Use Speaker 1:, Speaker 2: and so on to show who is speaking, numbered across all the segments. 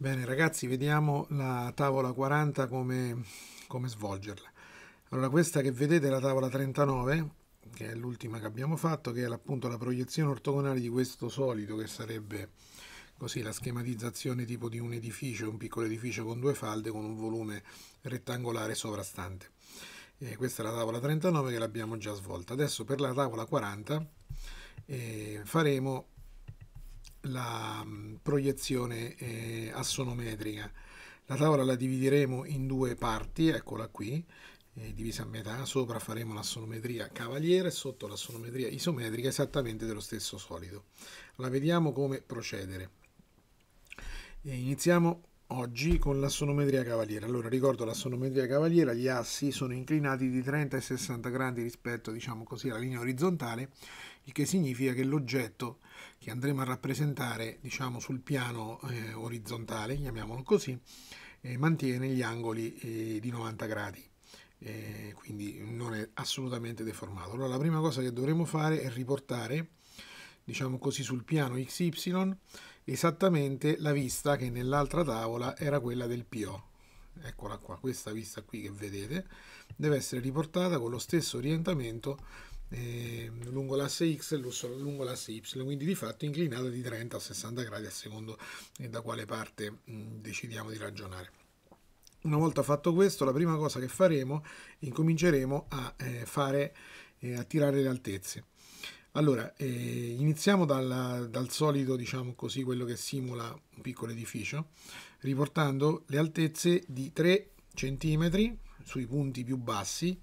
Speaker 1: Bene ragazzi, vediamo la tavola 40 come, come, svolgerla. Allora questa che vedete è la tavola 39, che è l'ultima che abbiamo fatto, che è appunto la proiezione ortogonale di questo solido, che sarebbe così la schematizzazione tipo di un edificio, un piccolo edificio con due falde con un volume rettangolare sovrastante. E eh, questa è la tavola 39 che l'abbiamo già svolta. Adesso per la tavola 40 eh, faremo la mm, proiezione eh, assonometrica. La tavola la divideremo in due parti, eccola qui, eh, divisa a metà, sopra faremo l'assonometria cavaliere, sotto l'assonometria isometrica esattamente dello stesso solido. La vediamo come procedere. E iniziamo oggi con l'assonometria cavaliera. Allora, ricordo l'assonometria cavaliera, gli assi sono inclinati di 30 e 60 gradi rispetto, diciamo così, alla linea orizzontale, il che significa che l'oggetto che andremo a rappresentare, diciamo, sul piano eh, orizzontale, chiamiamolo così, eh, mantiene gli angoli eh, di 90 gradi. Eh, quindi non è assolutamente deformato. Allora, la prima cosa che dovremo fare è riportare, diciamo così, sul piano XY esattamente la vista che nell'altra tavola era quella del PO. Eccola qua, questa vista qui che vedete deve essere riportata con lo stesso orientamento eh, lungo l'asse X e lungo l'asse Y, quindi di fatto inclinata di 30 a 60 gradi a secondo eh, da quale parte mh, mm, decidiamo di ragionare. Una volta fatto questo, la prima cosa che faremo, incominceremo a eh, fare eh, a tirare le altezze. Allora, eh, iniziamo dalla, dal solito, diciamo così, quello che simula un piccolo edificio, riportando le altezze di 3 cm sui punti più bassi,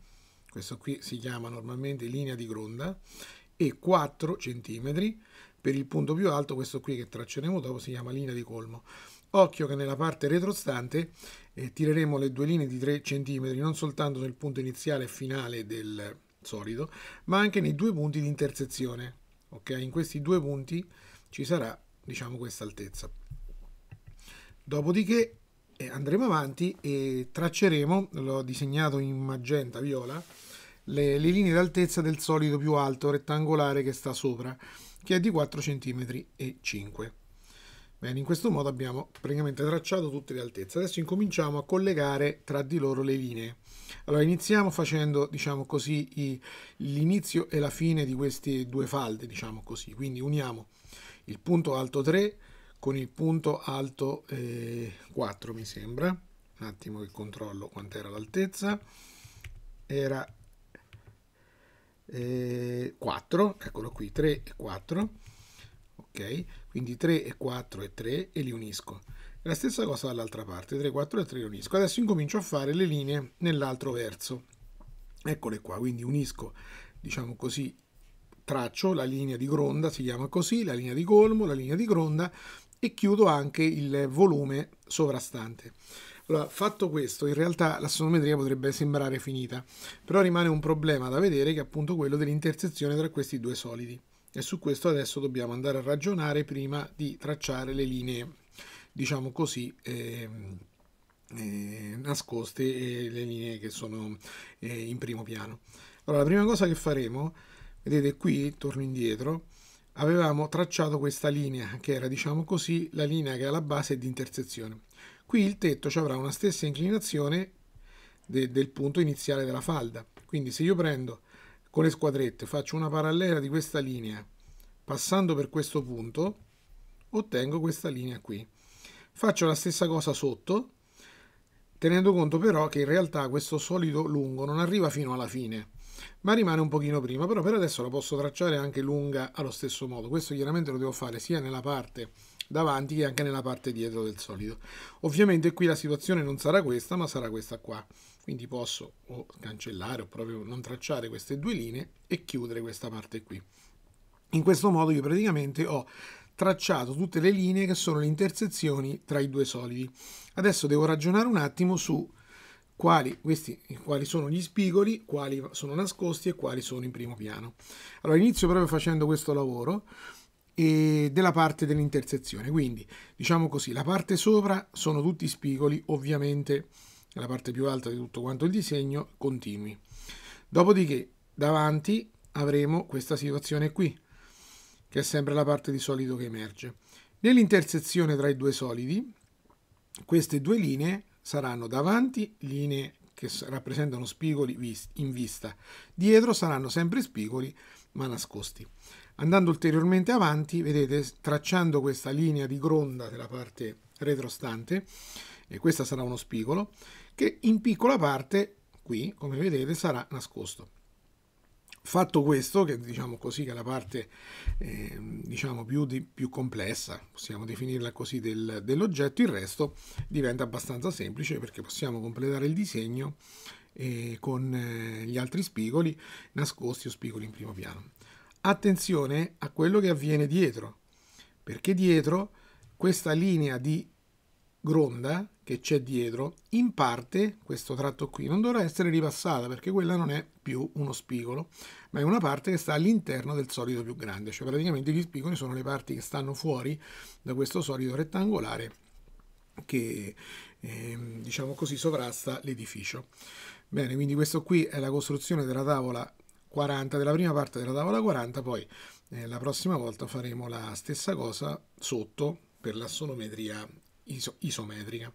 Speaker 1: questo qui si chiama normalmente linea di gronda, e 4 cm per il punto più alto, questo qui che tracceremo dopo si chiama linea di colmo. Occhio che nella parte retrostante eh, tireremo le due linee di 3 cm non soltanto nel punto iniziale e finale del, solido, ma anche nei due punti di intersezione. Ok, In questi due punti ci sarà diciamo, questa altezza. Dopodiché eh, andremo avanti e tracceremo, l'ho disegnato in magenta viola, le, le linee d'altezza del solido più alto rettangolare che sta sopra, che è di 4 cm e 5. Bene, in questo modo abbiamo praticamente tracciato tutte le altezze. Adesso incominciamo a collegare tra di loro le linee. Allora iniziamo facendo, diciamo così, l'inizio e la fine di queste due falde, diciamo così. Quindi uniamo il punto alto 3 con il punto alto eh, 4, mi sembra. Un attimo che controllo quant'era l'altezza. Era eh, 4, eccolo qui, 3 e 4 ok? Quindi 3 e 4 e 3 e li unisco. La stessa cosa dall'altra parte, 3, 4 e 3 li unisco. Adesso incomincio a fare le linee nell'altro verso. Eccole qua, quindi unisco, diciamo così, traccio la linea di gronda, si chiama così, la linea di colmo, la linea di gronda e chiudo anche il volume sovrastante. Allora, fatto questo, in realtà l'assonometria potrebbe sembrare finita, però rimane un problema da vedere che è appunto quello dell'intersezione tra questi due solidi e su questo adesso dobbiamo andare a ragionare prima di tracciare le linee, diciamo così, eh, eh, nascoste e eh, le linee che sono eh, in primo piano. Allora, la prima cosa che faremo, vedete qui, torno indietro, avevamo tracciato questa linea che era, diciamo così, la linea che la base di intersezione. Qui il tetto ci avrà una stessa inclinazione de del punto iniziale della falda. Quindi se io prendo con le squadrette faccio una parallela di questa linea passando per questo punto ottengo questa linea qui faccio la stessa cosa sotto tenendo conto però che in realtà questo solido lungo non arriva fino alla fine ma rimane un pochino prima però per adesso la posso tracciare anche lunga allo stesso modo questo chiaramente lo devo fare sia nella parte davanti che anche nella parte dietro del solito. Ovviamente qui la situazione non sarà questa, ma sarà questa qua. Quindi posso o cancellare o proprio non tracciare queste due linee e chiudere questa parte qui. In questo modo io praticamente ho tracciato tutte le linee che sono le intersezioni tra i due solidi. Adesso devo ragionare un attimo su quali, questi, quali, sono gli spigoli, quali sono nascosti e quali sono in primo piano. Allora inizio proprio facendo questo lavoro e della parte dell'intersezione. Quindi, diciamo così, la parte sopra sono tutti spigoli, ovviamente la parte più alta di tutto quanto il disegno, continui. Dopodiché, davanti avremo questa situazione qui, che è sempre la parte di solido che emerge. Nell'intersezione tra i due solidi, queste due linee saranno davanti linee che rappresentano spigoli in vista, dietro saranno sempre spigoli ma nascosti. Andando ulteriormente avanti, vedete, tracciando questa linea di gronda della parte retrostante, e questo sarà uno spigolo, che in piccola parte, qui, come vedete, sarà nascosto. Fatto questo, che diciamo così che è la parte eh, diciamo più, di, più, complessa, possiamo definirla così, del, dell'oggetto, il resto diventa abbastanza semplice perché possiamo completare il disegno eh, con eh, gli altri spigoli nascosti o spigoli in primo piano attenzione a quello che avviene dietro, perché dietro questa linea di gronda che c'è dietro, in parte questo tratto qui non dovrà essere ripassata perché quella non è più uno spigolo, ma è una parte che sta all'interno del solido più grande, cioè praticamente gli spigoli sono le parti che stanno fuori da questo solido rettangolare che ehm, diciamo così sovrasta l'edificio. Bene, quindi questo qui è la costruzione della tavola 40, della prima parte della tavola 40, poi eh, la prossima volta faremo la stessa cosa sotto per l'assonometria iso- isometrica.